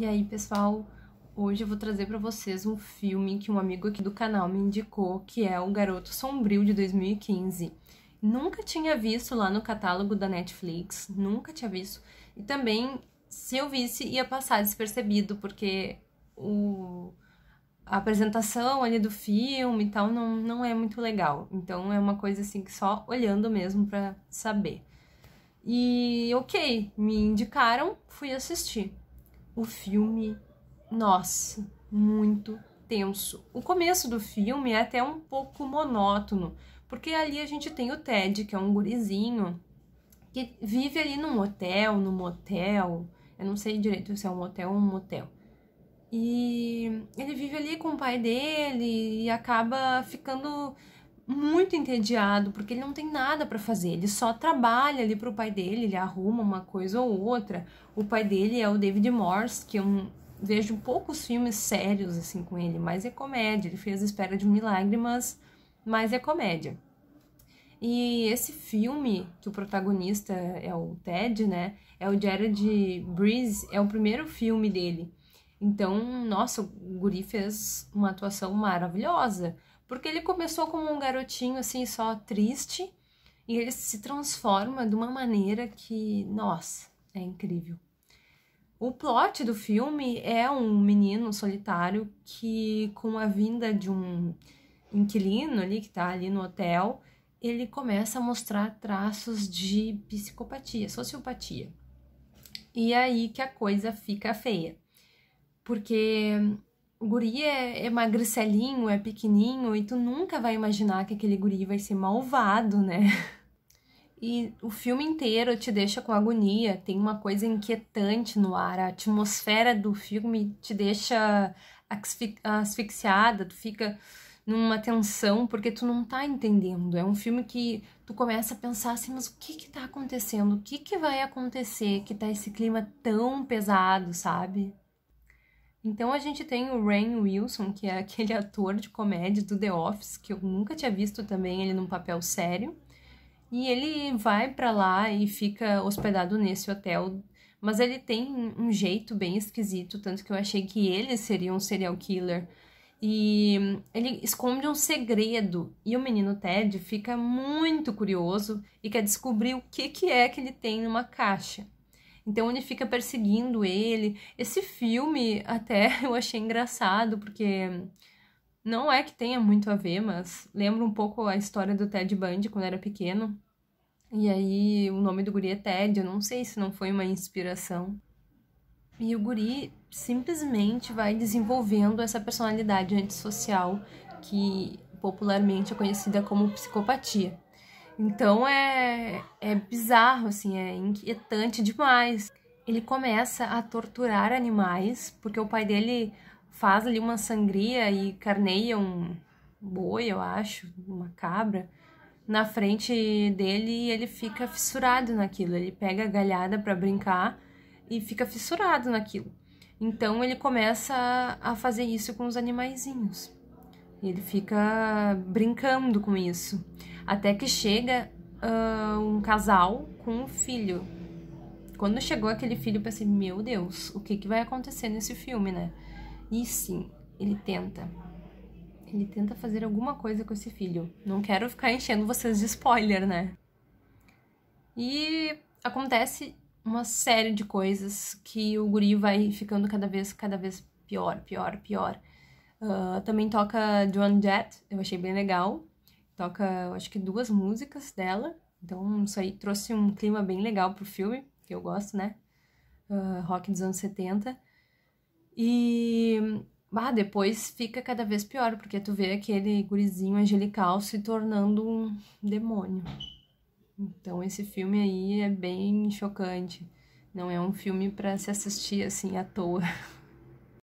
E aí, pessoal, hoje eu vou trazer para vocês um filme que um amigo aqui do canal me indicou, que é O Garoto Sombrio de 2015. Nunca tinha visto lá no catálogo da Netflix, nunca tinha visto. E também, se eu visse, ia passar despercebido, porque o a apresentação ali do filme e tal não, não é muito legal. Então é uma coisa assim que só olhando mesmo para saber. E ok, me indicaram, fui assistir o filme, nossa, muito tenso. O começo do filme é até um pouco monótono, porque ali a gente tem o Ted, que é um gurizinho, que vive ali num hotel, num motel, eu não sei direito se é um hotel ou um motel. E ele vive ali com o pai dele e acaba ficando muito entediado, porque ele não tem nada para fazer, ele só trabalha ali para o pai dele, ele arruma uma coisa ou outra. O pai dele é o David Morse, que eu um vejo poucos filmes sérios assim com ele, mas é comédia. Ele fez Espera de um Milagre, mas, mas é comédia. E esse filme, que o protagonista é o Ted, né? É o Jared Breeze, é o primeiro filme dele. Então, nossa, o Guri fez uma atuação maravilhosa. Porque ele começou como um garotinho assim, só triste, e ele se transforma de uma maneira que, nossa, é incrível. O plot do filme é um menino solitário que, com a vinda de um inquilino ali que tá ali no hotel, ele começa a mostrar traços de psicopatia, sociopatia. E é aí que a coisa fica feia. Porque o guri é, é magricelinho, é pequenininho e tu nunca vai imaginar que aquele guri vai ser malvado, né? E o filme inteiro te deixa com agonia, tem uma coisa inquietante no ar, a atmosfera do filme te deixa asfixiada, tu fica numa tensão porque tu não tá entendendo. É um filme que tu começa a pensar assim, mas o que que tá acontecendo? O que que vai acontecer que tá esse clima tão pesado, sabe? Então a gente tem o Rain Wilson, que é aquele ator de comédia do The Office, que eu nunca tinha visto também ele num papel sério. E ele vai para lá e fica hospedado nesse hotel, mas ele tem um jeito bem esquisito, tanto que eu achei que ele seria um serial killer. E ele esconde um segredo e o menino Ted fica muito curioso e quer descobrir o que que é que ele tem numa caixa. Então ele fica perseguindo ele. Esse filme até eu achei engraçado, porque não é que tenha muito a ver, mas lembra um pouco a história do Ted Bundy quando era pequeno. E aí o nome do guri é Ted, eu não sei se não foi uma inspiração. E o guri simplesmente vai desenvolvendo essa personalidade antissocial que popularmente é conhecida como psicopatia. Então é, é bizarro, assim, é inquietante demais. Ele começa a torturar animais, porque o pai dele faz ali uma sangria e carneia um boi, eu acho, uma cabra, na frente dele e ele fica fissurado naquilo. Ele pega a galhada para brincar e fica fissurado naquilo. Então ele começa a fazer isso com os animaizinhos. Ele fica brincando com isso. Até que chega uh, um casal com um filho. Quando chegou aquele filho, eu pensei, meu Deus, o que, que vai acontecer nesse filme, né? E sim, ele tenta. Ele tenta fazer alguma coisa com esse filho. Não quero ficar enchendo vocês de spoiler, né? E acontece uma série de coisas que o guri vai ficando cada vez, cada vez pior, pior, pior. Uh, também toca John Jett, eu achei bem legal toca, acho que duas músicas dela. Então, isso aí trouxe um clima bem legal pro filme, que eu gosto, né? Uh, rock dos anos 70. E bah, depois fica cada vez pior, porque tu vê aquele gurizinho angelical se tornando um demônio. Então esse filme aí é bem chocante. Não é um filme para se assistir assim à toa.